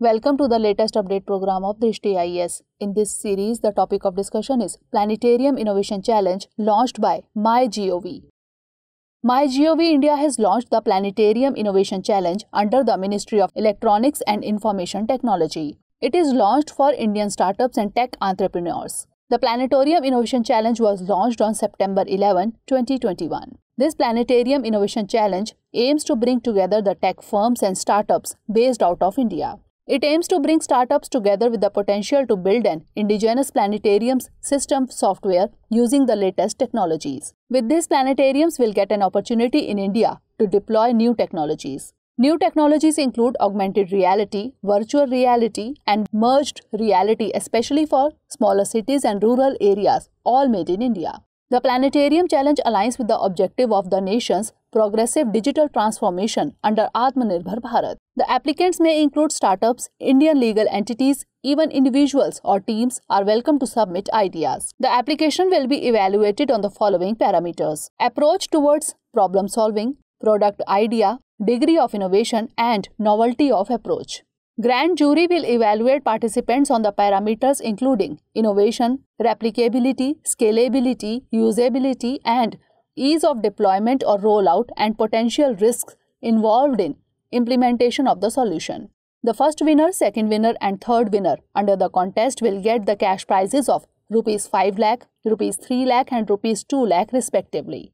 Welcome to the latest update program of Drishti IES. In this series, the topic of discussion is Planetarium Innovation Challenge launched by MyGOV. MyGOV India has launched the Planetarium Innovation Challenge under the Ministry of Electronics and Information Technology. It is launched for Indian startups and tech entrepreneurs. The Planetarium Innovation Challenge was launched on September 11, 2021. This Planetarium Innovation Challenge aims to bring together the tech firms and startups based out of India. It aims to bring startups together with the potential to build an indigenous planetariums system software using the latest technologies. With this, planetariums will get an opportunity in India to deploy new technologies. New technologies include augmented reality, virtual reality, and merged reality, especially for smaller cities and rural areas, all made in India. The Planetarium Challenge aligns with the objective of the nation's progressive digital transformation under Atmanirbhar Bharat. The applicants may include startups, Indian legal entities, even individuals or teams are welcome to submit ideas. The application will be evaluated on the following parameters approach towards problem solving, product idea, degree of innovation, and novelty of approach. Grand jury will evaluate participants on the parameters including innovation, replicability, scalability, usability, and ease of deployment or rollout and potential risks involved in implementation of the solution. The first winner, second winner and third winner under the contest will get the cash prizes of Rs 5 lakh, Rs 3 lakh and Rs 2 lakh respectively.